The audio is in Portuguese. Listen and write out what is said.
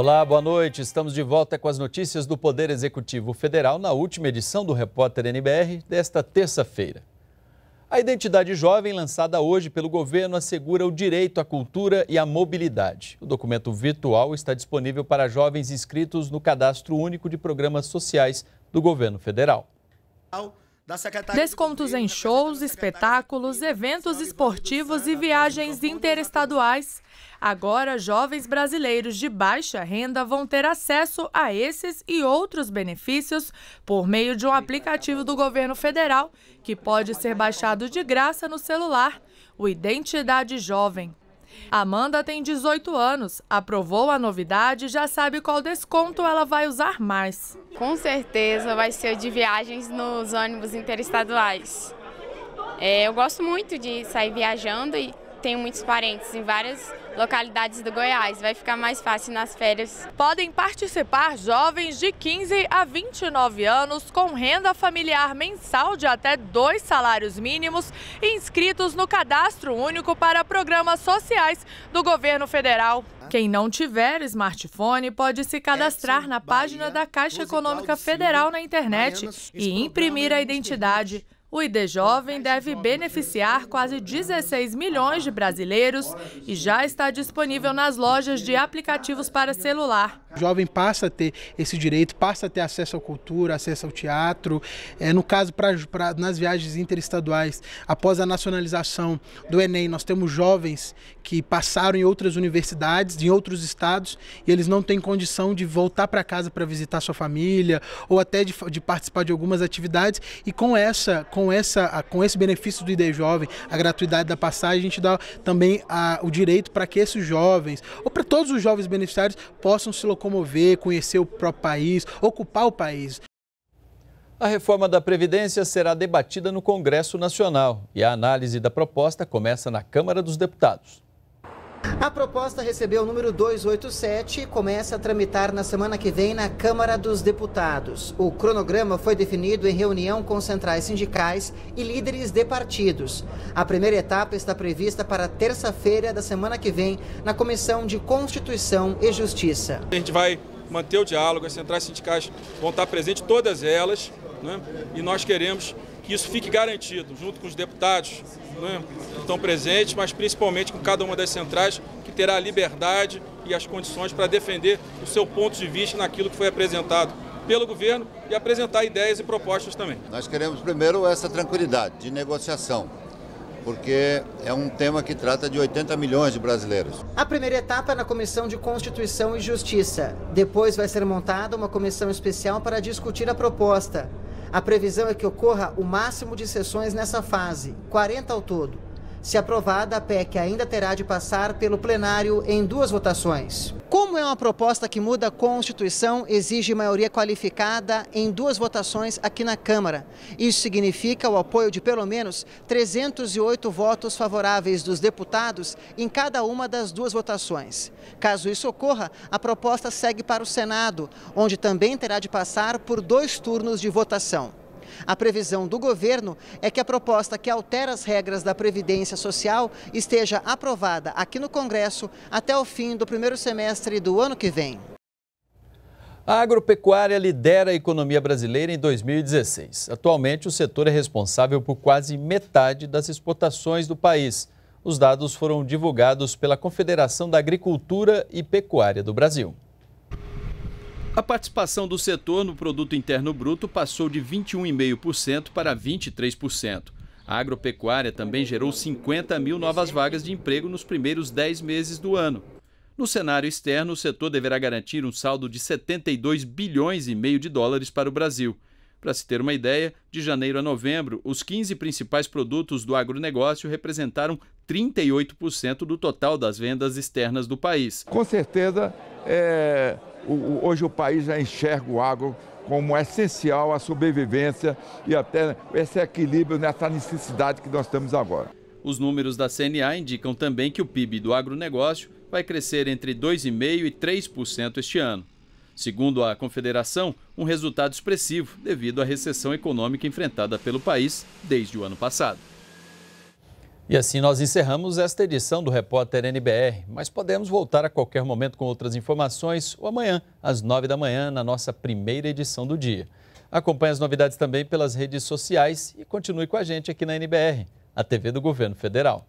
Olá, boa noite. Estamos de volta com as notícias do Poder Executivo Federal na última edição do Repórter NBR desta terça-feira. A identidade jovem, lançada hoje pelo governo, assegura o direito à cultura e à mobilidade. O documento virtual está disponível para jovens inscritos no Cadastro Único de Programas Sociais do governo federal. Descontos em shows, espetáculos, eventos esportivos e viagens interestaduais. Agora, jovens brasileiros de baixa renda vão ter acesso a esses e outros benefícios por meio de um aplicativo do governo federal, que pode ser baixado de graça no celular, o Identidade Jovem. Amanda tem 18 anos, aprovou a novidade e já sabe qual desconto ela vai usar mais. Com certeza vai ser de viagens nos ônibus interestaduais. É, eu gosto muito de sair viajando e tenho muitos parentes em várias localidades do Goiás. Vai ficar mais fácil nas férias. Podem participar jovens de 15 a 29 anos com renda familiar mensal de até dois salários mínimos inscritos no cadastro único para programas sociais do governo federal. Quem não tiver smartphone pode se cadastrar na página da Caixa Econômica Federal na internet e imprimir a identidade. O ID Jovem deve beneficiar quase 16 milhões de brasileiros e já está disponível nas lojas de aplicativos para celular. O jovem passa a ter esse direito, passa a ter acesso à cultura, acesso ao teatro. É, no caso, pra, pra, nas viagens interestaduais, após a nacionalização do Enem, nós temos jovens que passaram em outras universidades, em outros estados, e eles não têm condição de voltar para casa para visitar sua família ou até de, de, participar de algumas atividades. E com essa, com essa, com esse benefício do ID Jovem, a gratuidade da passagem, a gente dá também a, o direito para que esses jovens, ou para todos os jovens beneficiários, possam se locomover locomover, conhecer o próprio país, ocupar o país. A reforma da Previdência será debatida no Congresso Nacional e a análise da proposta começa na Câmara dos Deputados. A proposta recebeu o número 287 e começa a tramitar na semana que vem na Câmara dos Deputados. O cronograma foi definido em reunião com centrais sindicais e líderes de partidos. A primeira etapa está prevista para terça-feira da semana que vem na Comissão de Constituição e Justiça. A gente vai manter o diálogo, as centrais sindicais vão estar presentes, todas elas, né? e nós queremos que isso fique garantido, junto com os deputados né, que estão presentes, mas principalmente com cada uma das centrais, que terá a liberdade e as condições para defender o seu ponto de vista naquilo que foi apresentado pelo governo e apresentar ideias e propostas também. Nós queremos primeiro essa tranquilidade de negociação porque é um tema que trata de 80 milhões de brasileiros. A primeira etapa é na Comissão de Constituição e Justiça. Depois vai ser montada uma comissão especial para discutir a proposta. A previsão é que ocorra o máximo de sessões nessa fase, 40 ao todo. Se aprovada, a PEC ainda terá de passar pelo plenário em duas votações. Como é uma proposta que muda a Constituição, exige maioria qualificada em duas votações aqui na Câmara. Isso significa o apoio de pelo menos 308 votos favoráveis dos deputados em cada uma das duas votações. Caso isso ocorra, a proposta segue para o Senado, onde também terá de passar por dois turnos de votação. A previsão do governo é que a proposta que altera as regras da Previdência Social esteja aprovada aqui no Congresso até o fim do primeiro semestre do ano que vem. A agropecuária lidera a economia brasileira em 2016. Atualmente, o setor é responsável por quase metade das exportações do país. Os dados foram divulgados pela Confederação da Agricultura e Pecuária do Brasil. A participação do setor no produto interno bruto passou de 21,5% para 23%. A agropecuária também gerou 50 mil novas vagas de emprego nos primeiros 10 meses do ano. No cenário externo, o setor deverá garantir um saldo de 72 bilhões e meio de dólares para o Brasil. Para se ter uma ideia, de janeiro a novembro, os 15 principais produtos do agronegócio representaram 38% do total das vendas externas do país. Com certeza, é, hoje o país já enxerga o agro como essencial à sobrevivência e até esse equilíbrio nessa necessidade que nós temos agora. Os números da CNA indicam também que o PIB do agronegócio vai crescer entre 2,5% e 3% este ano. Segundo a Confederação, um resultado expressivo devido à recessão econômica enfrentada pelo país desde o ano passado. E assim nós encerramos esta edição do Repórter NBR, mas podemos voltar a qualquer momento com outras informações ou amanhã, às nove da manhã, na nossa primeira edição do dia. Acompanhe as novidades também pelas redes sociais e continue com a gente aqui na NBR, a TV do Governo Federal.